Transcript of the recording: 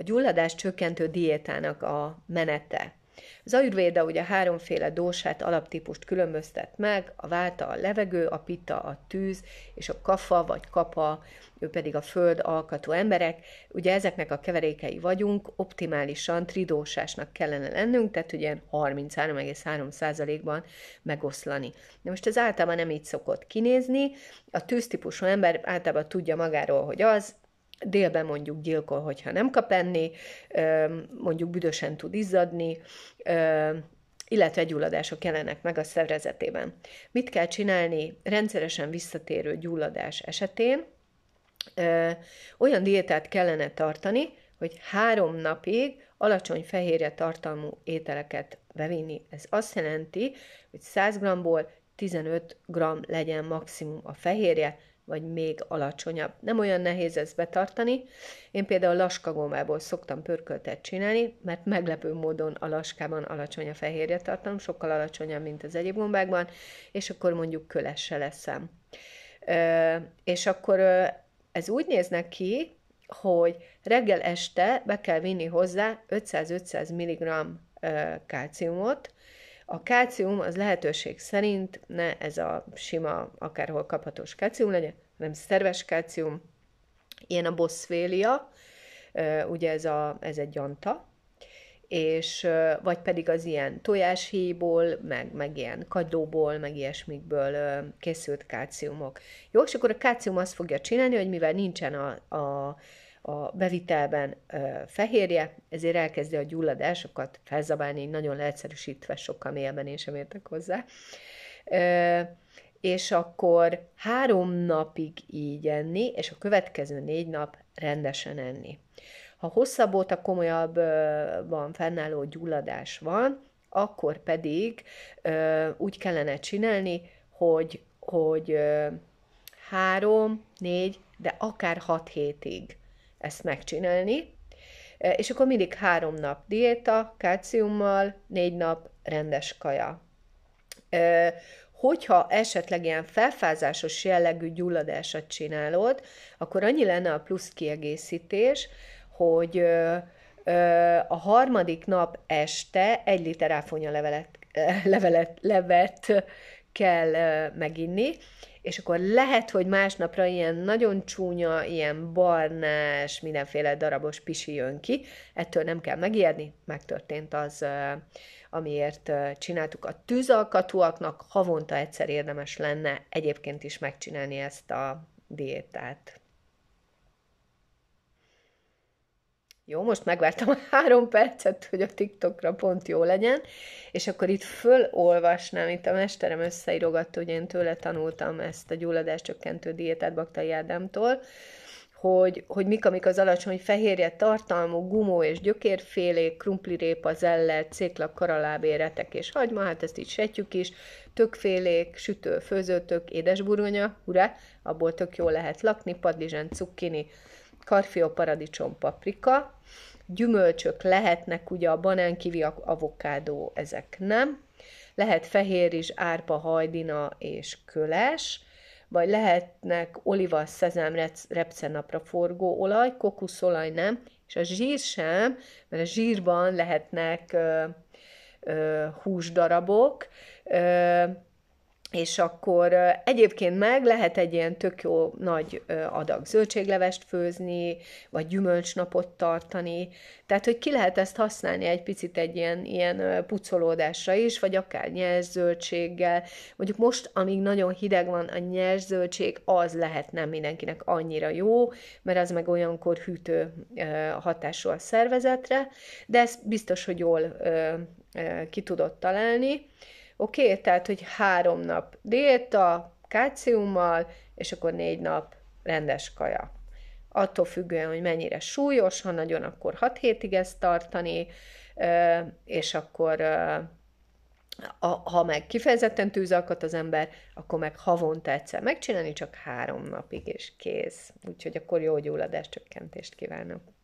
a gyulladás csökkentő diétának a menete. Az ajurvéda ugye háromféle dósát alaptípust különböztet meg, a válta a levegő, a pita a tűz, és a kafa vagy kapa, ő pedig a föld alkatú emberek. Ugye ezeknek a keverékei vagyunk, optimálisan tridósásnak kellene lennünk, tehát ugye 33,3%-ban megoszlani. De most ez általában nem így szokott kinézni, a tűztípusú ember általában tudja magáról, hogy az, Délben mondjuk gyilkol, hogyha nem kap enni, mondjuk büdösen tud izzadni, illetve gyulladások jelenek meg a szervezetében. Mit kell csinálni rendszeresen visszatérő gyulladás esetén? Olyan diétát kellene tartani, hogy három napig alacsony fehérje tartalmú ételeket bevinni. Ez azt jelenti, hogy 100 g-ból 15 g legyen maximum a fehérje, vagy még alacsonyabb. Nem olyan nehéz ezt betartani. Én például laskagomából szoktam pörköltet csinálni, mert meglepő módon a laskában alacsony a fehérje tartalom, sokkal alacsonyabb, mint az egyéb gombákban, és akkor mondjuk kölesse leszem. Ö, és akkor ö, ez úgy néznek ki, hogy reggel este be kell vinni hozzá 500-500 mg ö, kálciumot, a kálcium az lehetőség szerint ne ez a sima, akárhol kaphatós kálcium legyen, hanem szerves kálcium, ilyen a boszfélia, ugye ez, a, ez egy gyanta, és vagy pedig az ilyen tojáshéjból, meg, meg ilyen kagylóból, meg ilyesmikből készült kálciumok. Jó, és akkor a kálcium azt fogja csinálni, hogy mivel nincsen a, a a bevitelben fehérje, ezért elkezdi a gyulladásokat felzabálni, így nagyon leegyszerűsítve, sokkal mélyebben én sem értek hozzá. És akkor három napig így enni, és a következő négy nap rendesen enni. Ha hosszabb óta van fennálló gyulladás van, akkor pedig ö, úgy kellene csinálni, hogy, hogy ö, három, négy, de akár hat hétig ezt megcsinálni, és akkor mindig három nap diéta, káciummal, négy nap rendes kaja. Hogyha esetleg ilyen felfázásos jellegű gyulladásat csinálod, akkor annyi lenne a plusz kiegészítés, hogy a harmadik nap este egy liter áfonya levelet, levelet, levet kell meginni, és akkor lehet, hogy másnapra ilyen nagyon csúnya, ilyen barnás, mindenféle darabos pisi jön ki, ettől nem kell megijedni, megtörtént az, amiért csináltuk. A tűzalkatúaknak havonta egyszer érdemes lenne egyébként is megcsinálni ezt a diétát. Jó, most megvártam a három percet, hogy a TikTokra pont jó legyen, és akkor itt fölolvasnám, itt a mesterem összeirogatta, hogy én tőle tanultam ezt a csökkentő diétát Baktai Ádámtól, hogy, hogy mik, amik az alacsony fehérje tartalmú gumó és gyökérfélék, krumplirépa, zeller, cékla, karalábé, retek és hagyma, hát ezt így sejtjük is, tökfélék, sütő, főzőtök, édesburgonya, ura, abból tök jó lehet lakni, padlizsán, cukkini, karfió, paradicsom, paprika, gyümölcsök lehetnek, ugye a banán, banánkivi, avokádó, ezek nem, lehet fehér is, árpa, hajdina és köles, vagy lehetnek oliva, szezám, repcenapra forgó olaj, kokuszolaj nem, és a zsír sem, mert a zsírban lehetnek ö, ö, húsdarabok, ö, és akkor egyébként meg lehet egy ilyen tök jó nagy adag zöldséglevest főzni, vagy gyümölcsnapot tartani. Tehát, hogy ki lehet ezt használni egy picit egy ilyen, ilyen pucolódásra is, vagy akár nyers zöldséggel. Mondjuk most, amíg nagyon hideg van, a nyers zöldség az lehet nem mindenkinek annyira jó, mert az meg olyankor hűtő hatású a szervezetre, de ezt biztos, hogy jól ki tudott találni. Oké? Okay? Tehát, hogy három nap diéta, kálciummal, és akkor négy nap rendes kaja. Attól függően, hogy mennyire súlyos, ha nagyon, akkor 6 hétig ezt tartani, és akkor ha meg kifejezetten tűzalkat az ember, akkor meg havonta egyszer megcsinálni, csak három napig, és kész. Úgyhogy akkor jó csökkentést kívánok!